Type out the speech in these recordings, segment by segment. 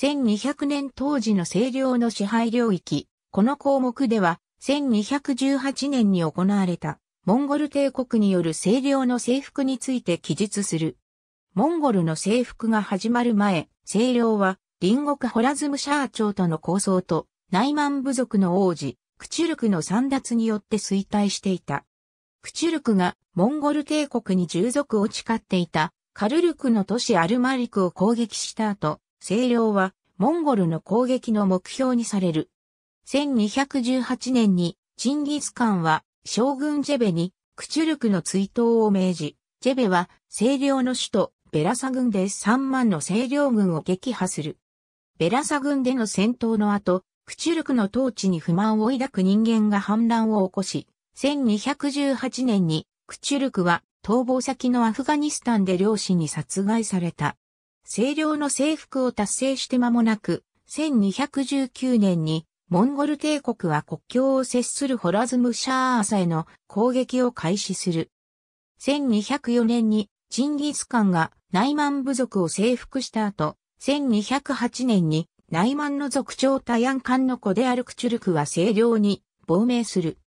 1200年当時の清涼の支配領域。この項目では、1218年に行われた、モンゴル帝国による清涼の征服について記述する。モンゴルの征服が始まる前、清涼は、隣国ホラズムシャー朝との構想と、内満部族の王子、クチュルクの散奪によって衰退していた。クチュルクがモンゴル帝国に従属を誓っていたカルルクの都市アルマリクを攻撃した後、清洋はモンゴルの攻撃の目標にされる。1218年にチンギスカンは将軍ジェベにクチュルクの追悼を命じ、ジェベは清洋の首都ベラサ軍で3万の清洋軍を撃破する。ベラサ軍での戦闘の後、クチュルクの統治に不満を抱く人間が反乱を起こし、1218年にクチュルクは逃亡先のアフガニスタンで両親に殺害された。清涼の征服を達成して間もなく、1219年に、モンゴル帝国は国境を接するホラズムシャーサへの攻撃を開始する。1204年にチンギスカンが内満部族を征服した後、1208年に内満の族長タヤンカンの子であるクチュルクは清涼に亡命する。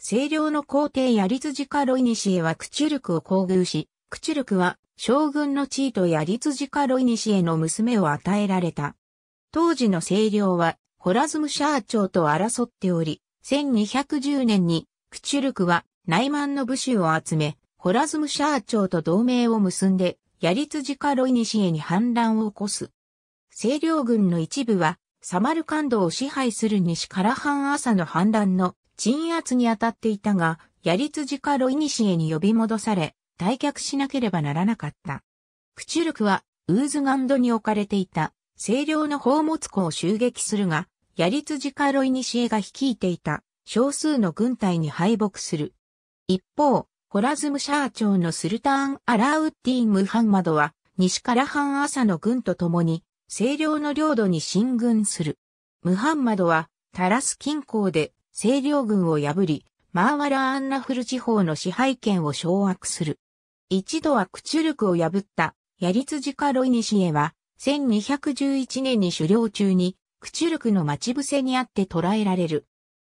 清涼の皇帝ヤリツジカロイニシエはクチュルクを厚遇し、クチュルクは将軍の位とヤやツジカロイニシへの娘を与えられた。当時の政領はホラズムシャー朝と争っており、1210年にクチュルクは内満の武士を集め、ホラズムシャー朝と同盟を結んで、ヤリツジカロイニシエに反乱を起こす。清涼軍の一部は、サマルカンドを支配する西カラハン朝の反乱の鎮圧に当たっていたが、ヤリツジカロイニシエに呼び戻され、退却しなければならなかった。クチュルクはウーズガンドに置かれていた清涼の宝物庫を襲撃するが、ヤリツジカロイニシエが率いていた少数の軍隊に敗北する。一方、ホラズムシャー朝のスルターン・アラウッディン・ムハンマドは、西からアサの軍と共に、清涼の領土に進軍する。ムハンマドは、タラス近郊で清涼軍を破り、マーワラ・アンナフル地方の支配権を掌握する。一度は逐力を破った、ヤリツジカロイニシエは、1211年に狩猟中に、逐力の待ち伏せにあって捕らえられる。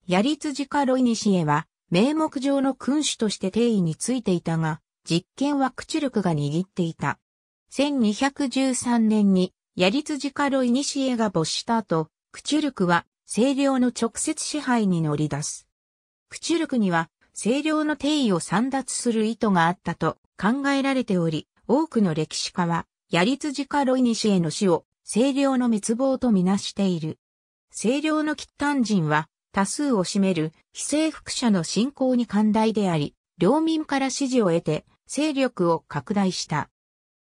ヤリツジカロイニシエは、名目上の君主として定位についていたが、実権は逐力が握っていた。1213年に、ヤリツジカロイニシエが没した後、逐力は、清涼の直接支配に乗り出す。逐力には、清涼の定位を散脱する意図があったと考えられており、多くの歴史家は、やりじかロイニシへの死を清涼の滅亡とみなしている。清涼の喫炭人は多数を占める非征服者の信仰に寛大であり、領民から支持を得て勢力を拡大した。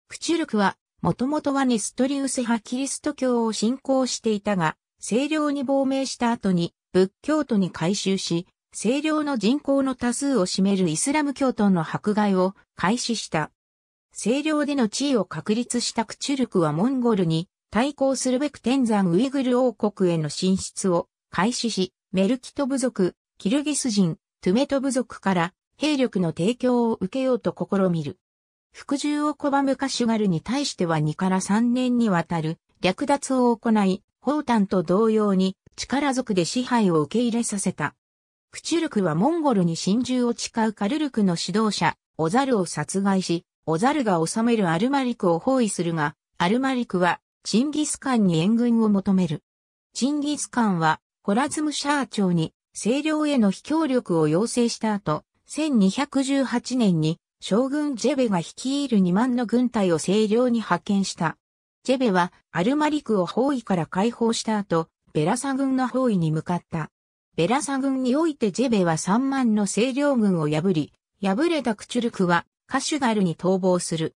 クチュルクは、もともとはネストリウス派キリスト教を信仰していたが、清涼に亡命した後に仏教徒に改宗し、清涼の人口の多数を占めるイスラム教徒の迫害を開始した。清涼での地位を確立したクチュルクはモンゴルに対抗するべく天山ウイグル王国への進出を開始し、メルキト部族、キルギス人、トゥメト部族から兵力の提供を受けようと試みる。服従を拒むカシュガルに対しては2から3年にわたる略奪を行い、ホータンと同様に力族で支配を受け入れさせた。クチュルクはモンゴルに真珠を誓うカルルクの指導者、オザルを殺害し、オザルが治めるアルマリクを包囲するが、アルマリクはチンギスカンに援軍を求める。チンギスカンはホラズムシャー朝に清涼への非協力を要請した後、1218年に将軍ジェベが率いる2万の軍隊を清涼に派遣した。ジェベはアルマリクを包囲から解放した後、ベラサ軍の包囲に向かった。ベラサ軍においてジェベは3万の清涼軍を破り、敗れたクチュルクはカシュガルに逃亡する。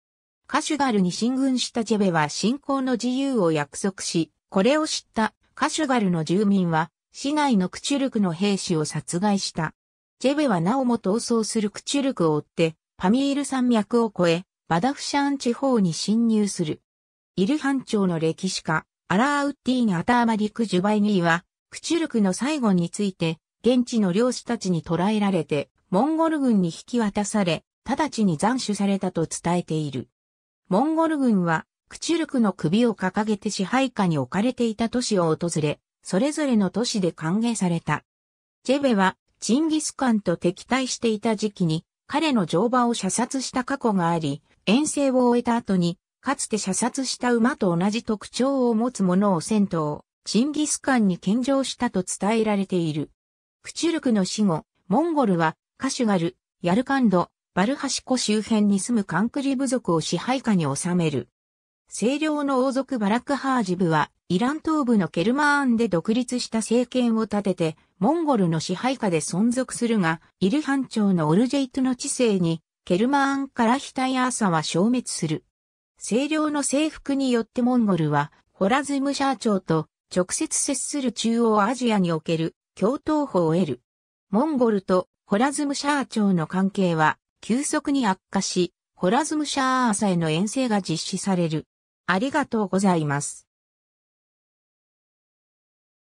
カシュガルに進軍したジェベは信仰の自由を約束し、これを知ったカシュガルの住民は、市内のクチュルクの兵士を殺害した。ジェベはなおも逃走するクチュルクを追って、パミール山脈を越え、バダフシャン地方に侵入する。イルハン朝の歴史家、アラーウッディーン・アターマリク・ジュバイニーは、クチュルクの最後について、現地の漁師たちに捕らえられて、モンゴル軍に引き渡され、直ちに斬首されたと伝えている。モンゴル軍は、クチュルクの首を掲げて支配下に置かれていた都市を訪れ、それぞれの都市で歓迎された。ジェベは、チンギスカンと敵対していた時期に、彼の乗馬を射殺した過去があり、遠征を終えた後に、かつて射殺した馬と同じ特徴を持つ者を戦闘。チンギスカンに献上したと伝えられている。クチュルクの死後、モンゴルはカシュガル、ヤルカンド、バルハシコ周辺に住むカンクリ部族を支配下に収める。清涼の王族バラクハージブは、イラン東部のケルマーンで独立した政権を立てて、モンゴルの支配下で存続するが、イルハン朝のオルジェイトの治世に、ケルマーンからヒタイアーサは消滅する。清涼の征服によってモンゴルは、ホラズムシャー朝と直接接する中央アジアにおける共闘法を得る。モンゴルとホラズムシャー朝の関係は急速に悪化し、ホラズムシャー朝への遠征が実施される。ありがとうございます。